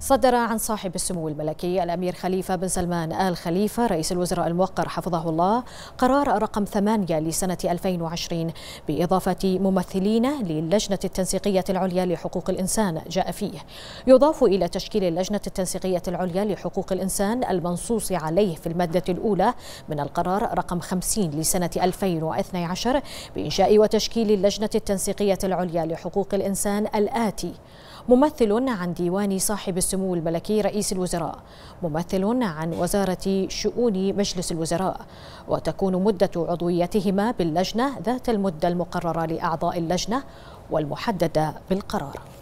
صدر عن صاحب السمو الملكي الأمير خليفة بن سلمان آل خليفة رئيس الوزراء الموقر حفظه الله قرار رقم ثمانيه لسنة 2020 بإضافة ممثلين للجنة التنسيقية العليا لحقوق الإنسان جاء فيه يضاف إلى تشكيل اللجنة التنسيقية العليا لحقوق الإنسان المنصوص عليه في المادة الأولى من القرار رقم 50 لسنة 2012 بإنشاء وتشكيل اللجنة التنسيقية العليا لحقوق الإنسان الآتي ممثل عن ديوان صاحب السمو الملكي رئيس الوزراء ممثل عن وزارة شؤون مجلس الوزراء وتكون مدة عضويتهما باللجنة ذات المدة المقررة لأعضاء اللجنة والمحددة بالقرار